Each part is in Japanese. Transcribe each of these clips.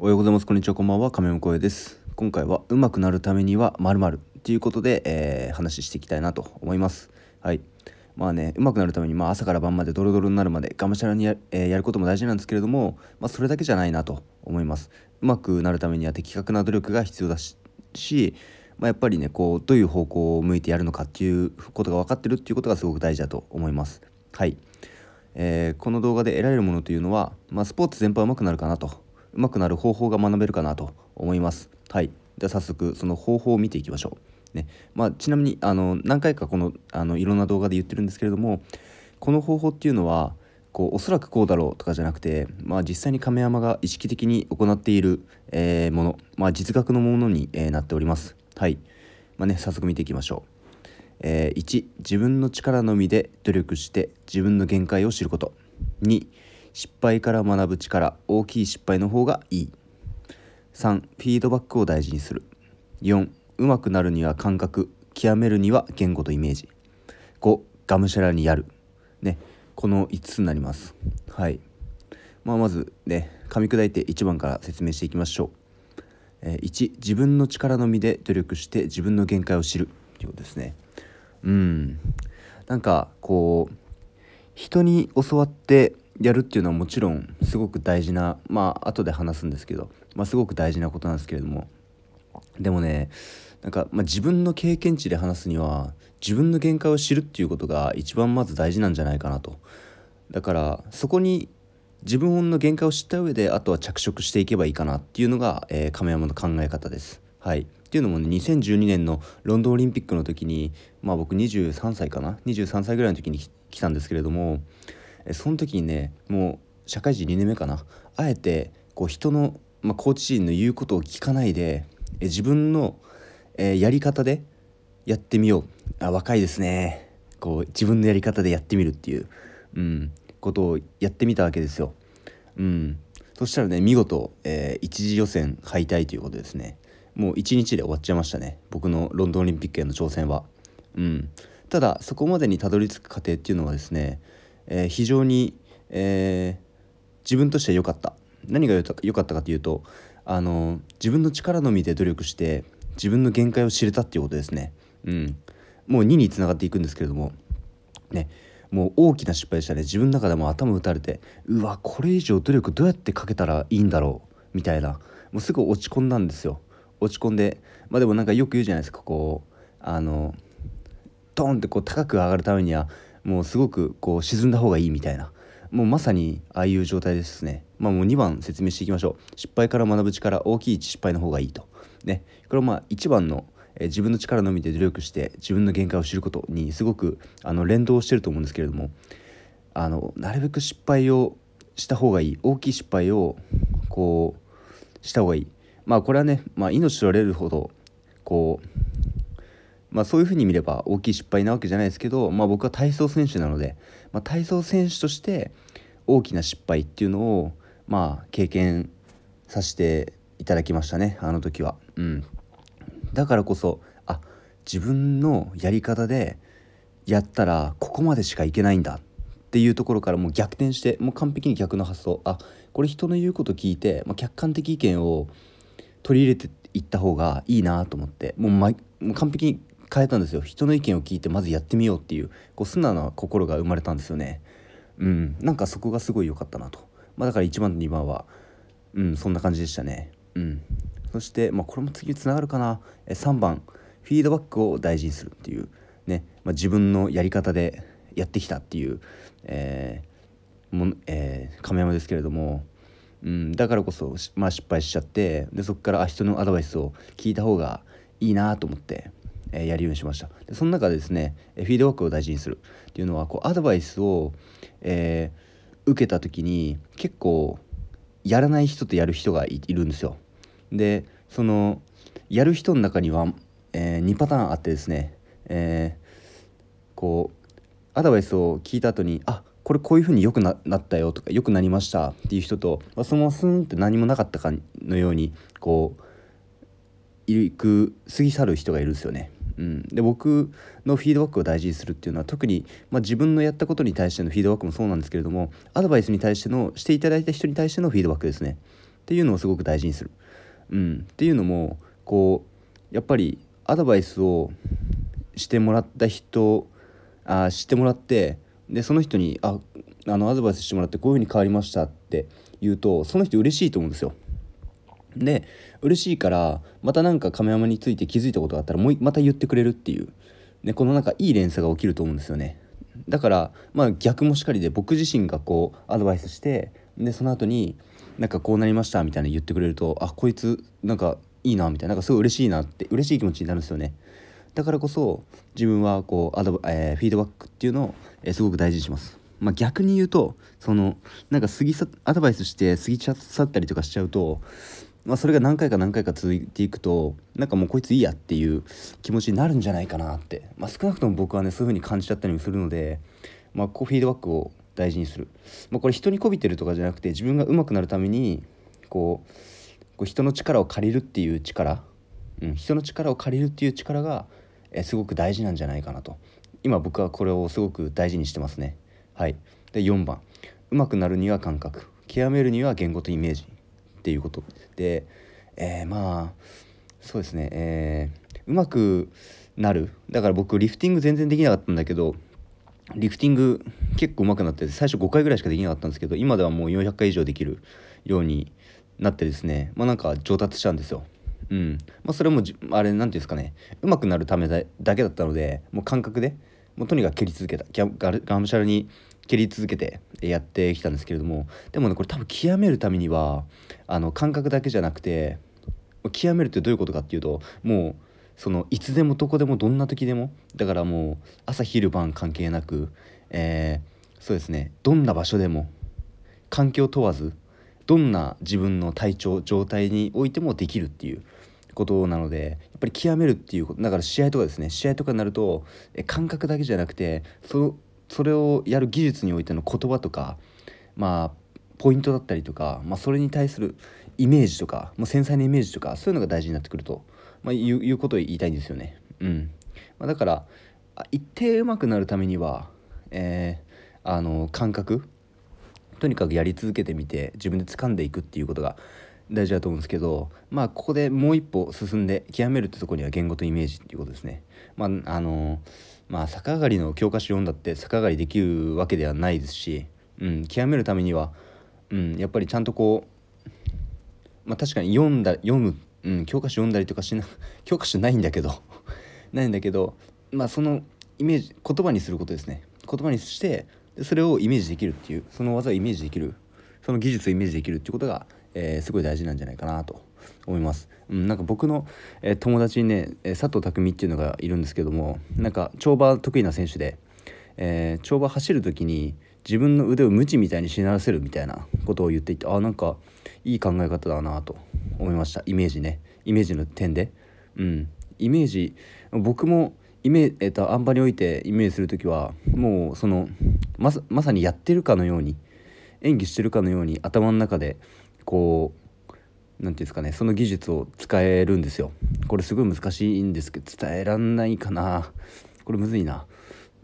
おはようございます。こんにちは。こんばんは。亀山光栄です。今回は上手くなるためには〇〇ということで、えー、話していきたいなと思います。はい。まあね、上手くなるために、まあ、朝から晩までドロドロになるまでがむしゃらにや,、えー、やることも大事なんですけれども、まあ、それだけじゃないなと思います。上手くなるためには的確な努力が必要だし、まあ、やっぱりね、こう、どういう方向を向いてやるのかっていうことが分かってるっていうことがすごく大事だと思います。はい。えー、この動画で得られるものというのは、まあ、スポーツ全般上手くなるかなとうまくなる方法が学べるかなと思います。はい、では早速その方法を見ていきましょう。ねまあ、ちなみにあの何回かこのあのいろんな動画で言ってるんですけれどもこの方法っていうのはこうおそらくこうだろうとかじゃなくて、まあ、実際に亀山が意識的に行っている、えー、もの、まあ、実学のものに、えー、なっております。はいまあね、早速見ていきましょう。えー、1自分の力のみで努力して自分の限界を知ること2失敗から学ぶ力大きい失敗の方がいい3フィードバックを大事にする4上手くなるには感覚極めるには言語とイメージ5がむしゃらにやるねこの5つになりますはいまあ、まずね噛み砕いて1番から説明していきましょう、えー、1自分の力のみで努力して自分の限界を知るということですねうんなんかこう人に教わってやるっていうのはもちろんすごく大事なまあ後で話すんですけど、まあ、すごく大事なことなんですけれどもでもねなんか、まあ、自分の経験値で話すには自分の限界を知るっていうことが一番まず大事なんじゃないかなとだからそこに自分の限界を知った上であとは着色していけばいいかなっていうのが、えー、亀山の考え方です。はい、っていうのもね2012年のロンドンオリンピックの時に、まあ、僕23歳かな23歳ぐらいの時に来たんですけれどもその時にねもう社会人2年目かなあえてこう人の、まあ、コーチ陣の言うことを聞かないで自分の、えー、やり方でやってみようあ若いですねこう自分のやり方でやってみるっていう、うん、ことをやってみたわけですよ。うん、そしたらね見事、えー、一次予選敗退ということですね。もう1日で終わっちゃいましたね僕のロンドンオリンピックへの挑戦は。うん、ただそこまでにたどり着く過程っていうのはですねえー、非常に、えー、自分として良かった何が良かったかというとあの自分の力のみで努力して自分の限界を知れたっていうことですね。うん、もう2につながっていくんですけれども、ね、もう大きな失敗でしたね自分の中でも頭打たれてうわこれ以上努力どうやってかけたらいいんだろうみたいなもうすぐ落ち込んだんですよ落ち込んでまあでもなんかよく言うじゃないですかこうあのドーンってこう高く上がるためにはもうすごくこう沈んだ方がいいみたいなもうまさにああいう状態ですね。まあ、もう2番説明していきましょう。失敗から学ぶ力、大きい失敗の方がいいと。ね、これはまあ1番の、えー、自分の力のみで努力して自分の限界を知ることにすごくあの連動してると思うんですけれどもあのなるべく失敗をした方がいい大きい失敗をこうした方がいいまあこれはね、まあ、命取られるほどこうまあ、そういうふうに見れば大きい失敗なわけじゃないですけど、まあ、僕は体操選手なので、まあ、体操選手として大きな失敗っていうのを、まあ、経験させていただきましたねあの時は。うん、だからこそあ自分のやり方でやったらここまでしかいけないんだっていうところからもう逆転してもう完璧に逆の発想あこれ人の言うこと聞いて、まあ、客観的意見を取り入れていった方がいいなと思ってもう、ま、もう完璧に変えたんですよ人の意見を聞いてまずやってみようっていうこう素直な心が生まれたんですよねうんなんかそこがすごい良かったなとまあだから1番と2番はうんそんな感じでしたねうんそして、まあ、これも次につながるかなえ3番フィードバックを大事にするっていうね、まあ、自分のやり方でやってきたっていう、えーもえー、亀山ですけれども、うん、だからこそ、まあ、失敗しちゃってでそこから人のアドバイスを聞いた方がいいなと思ってえー、やるようにしましたでその中でですねフィードバックを大事にするっていうのはこうアドバイスを、えー、受けた時に結構やらない人とやる人がいるんですよでそのやる人の中には、えー、2パターンあってですね、えこうアドバイスを聞いた後にあこれこういうふうによくなったよとかよくなりましたっていう人と、まあ、そのスンって何もなかったかのようにこう行く過ぎ去る人がいるんですよね。うん、で僕のフィードバックを大事にするっていうのは特に、まあ、自分のやったことに対してのフィードバックもそうなんですけれどもアドバイスに対してのしていただいた人に対してのフィードバックですねっていうのをすごく大事にする。うん、っていうのもこうやっぱりアドバイスをしてもらった人あしてもらってでその人に「ああのアドバイスしてもらってこういうふうに変わりました」って言うとその人嬉しいと思うんですよ。で嬉しいからまたなんか亀山について気づいたことがあったらもうまた言ってくれるっていう、ね、このなんかいい連鎖が起きると思うんですよねだからまあ逆もしかりで僕自身がこうアドバイスしてでその後になんかこうなりましたみたいな言ってくれるとあこいつなんかいいなみたいななんかすごい嬉しいなって嬉しい気持ちになるんですよねだからこそ自分はこうアド、えー、フィードバックっていうのを、えー、すごく大事にしますまあ、逆に言うとそのなんか過ぎ去アドバイスして過ぎ去ったりとかしちゃうとまあ、それが何回か何回か続いていくとなんかもうこいついいやっていう気持ちになるんじゃないかなって、まあ、少なくとも僕はねそういう風に感じちゃったりもするので、まあ、こうフィードバックを大事にする、まあ、これ人に媚びてるとかじゃなくて自分が上手くなるためにこうこう人の力を借りるっていう力、うん、人の力を借りるっていう力がえすごく大事なんじゃないかなと今僕はこれをすごく大事にしてますねはいで4番上手くなるには感覚極めるには言語とイメージっていうことで、えー、まあそうですね、えー、うまくなるだから僕リフティング全然できなかったんだけどリフティング結構うまくなって最初5回ぐらいしかできなかったんですけど今ではもう400回以上できるようになってですねまあなんか上達したんですよ。うんまあ、それもあれ何て言うんですかねうまくなるためだけだったのでもう感覚でもうとにかく蹴り続けたがむしゃらに蹴り続けてやってきたんですけれどもでもねこれ多分極めるためにはあの感覚だけじゃなくて極めるってどういうことかっていうともうそのいつでもどこでもどんな時でもだからもう朝昼晩関係なく、えー、そうですねどんな場所でも環境問わずどんな自分の体調状態においてもできるっていうことなのでやっぱり極めるっていうことだから試合とかですね試合とかになると感覚だけじゃなくてそのそれをやる技術においての言葉とかまあポイントだったりとか、まあ、それに対するイメージとか、まあ、繊細なイメージとかそういうのが大事になってくると、まあ、いうことを言いたいんですよね。うんまあ、だから一定上手くなるためには、えー、あの感覚とにかくやり続けてみて自分で掴んでいくっていうことが大事だと思うんですけどまあここでもう一歩進んで極めるってとこには言語とイメージっていうことですね。まああのまあ逆上がりの教科書読んだって逆上がりできるわけではないですし、うん、極めるためには、うん、やっぱりちゃんとこう、まあ、確かに読んだ読む、うん、教科書読んだりとかしな 教科書ないんだけど ないんだけどまあそのイメージ言葉にすることですね言葉にしてそれをイメージできるっていうその技をイメージできるその技術をイメージできるっていうことがえー、すごい大事なんじゃないかなと思います、うん、なんか僕の、えー、友達にねえ佐藤匠っていうのがいるんですけどもなんか跳馬得意な選手で、えー、跳馬走る時に自分の腕を無知みたいにしならせるみたいなことを言っていてあなんかいい考え方だなと思いましたイメージねイメージの点でうんイメージ僕もイメえーと、とあんまりおいてイメージする時はもうそのまさにやってるかのように演技してるかのように頭の中でこう何て言うんですかねその技術を使えるんですよこれすごい難しいんですけど伝えらんないかなこれむずいな、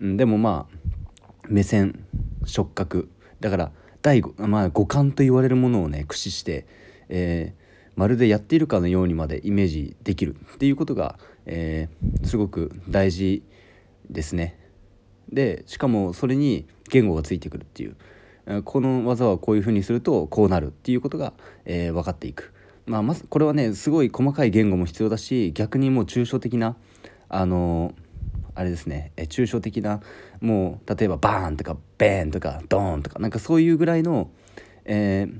でもまあ目線触覚だから第 5,、まあ、五感と言われるものをね駆使して、えー、まるでやっているかのようにまでイメージできるっていうことが、えー、すごく大事ですね。でしかもそれに言語がついてくるっていうこの技はこういうふうにするとこうなるっていうことが、えー、分かっていく、まあ、まずこれはねすごい細かい言語も必要だし逆にもう抽象的なあのあれですね、え抽象的なもう例えばバーンとかベーンとかドーンとかなんかそういうぐらいの、えー、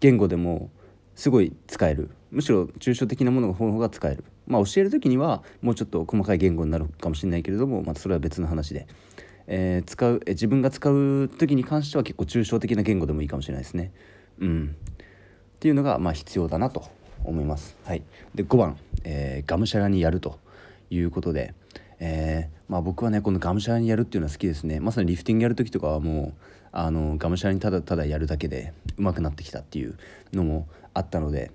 言語でもすごい使えるむしろ抽象的なものの方法が使えるまあ教える時にはもうちょっと細かい言語になるかもしれないけれどもまたそれは別の話で。えー、使う、え自分が使う時に関しては結構抽象的な言語でもいいかもしれないですね。うん、っていうのがまあ必要だなと思います。はい、で5番、えー、がむしゃらにやるということで、えー、まあ、僕はねこのがむしゃらにやるっていうのは好きですねまさにリフティングやる時とかはもうあのがむしゃらにただただやるだけで上手くなってきたっていうのもあったので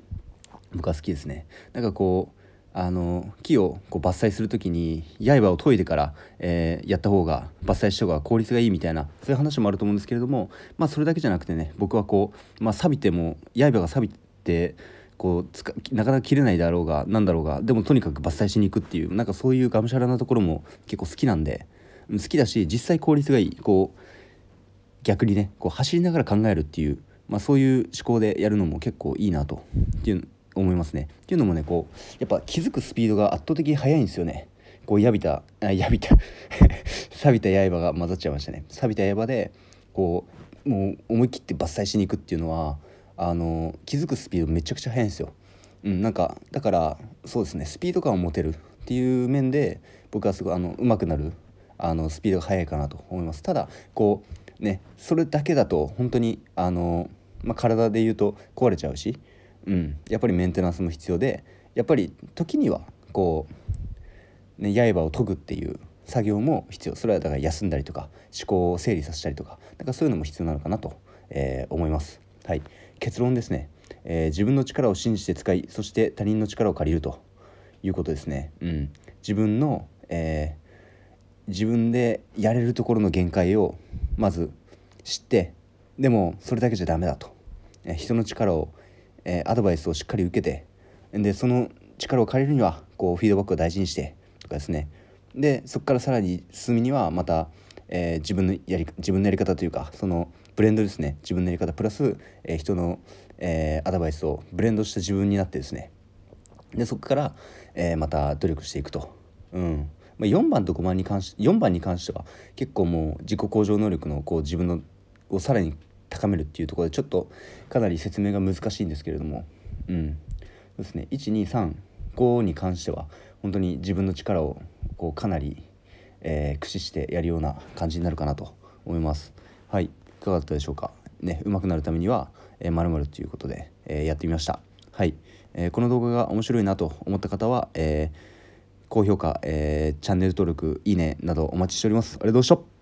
僕は好きですね。なんかこうあの木をこう伐採する時に刃を研いでから、えー、やった方が伐採した方が効率がいいみたいなそういう話もあると思うんですけれども、まあ、それだけじゃなくてね僕はこう、まあ、錆びても刃が錆びてこうなかなか切れないだろうが何だろうがでもとにかく伐採しに行くっていうなんかそういうがむしゃらなところも結構好きなんで好きだし実際効率がいいこう逆にねこう走りながら考えるっていう、まあ、そういう思考でやるのも結構いいなとっていう思いますね。っていうのもねこうやっぱ気づくスピードが圧倒的に速いんですよね。こうやびたやびた 錆びた刃が混ざっちゃいましたね。錆びた刃でこうもう思い切って伐採しに行くっていうのはあの気づくスピードめちゃくちゃ速いんですよ。うん、なんかだからそうですねスピード感を持てるっていう面で僕はすごいあの上手くなるあのスピードが速いかなと思います。ただこうねそれだけだと本当にあの、まあ、体で言うと壊れちゃうしうん、やっぱりメンテナンスも必要でやっぱり時にはこう、ね、刃を研ぐっていう作業も必要それはだから休んだりとか思考を整理させたりとかなんかそういうのも必要なのかなと、えー、思います。はい、結論ですね、えー、自分の力を信じて使いそして他人の力を借りるということですね。うん、自分の、えー、自分でやれるところの限界をまず知ってでもそれだけじゃダメだと、え人の力をえー、アドバイスをしっかり受けてでその力を借りるにはこうフィードバックを大事にしてとかですねでそこからさらに進みにはまた、えー、自分のやり自分のやり方というかそのブレンドですね自分のやり方プラス、えー、人の、えー、アドバイスをブレンドした自分になってですねでそこから、えー、また努力していくと。うんまあ、4番と5番に関し4番に関しては結構もう自己向上能力のこう自分のをさらに高めるっていうところでちょっとかなり説明が難しいんですけれども、うん、そうですね1235に関しては本当に自分の力をこうかなり、えー、駆使してやるような感じになるかなと思います。はいいかがだったでしょうか。ね上手くなるためにはまるまるということで、えー、やってみました。はい、えー、この動画が面白いなと思った方は、えー、高評価、えチャンネル登録いいねなどお待ちしております。ありがとうございました。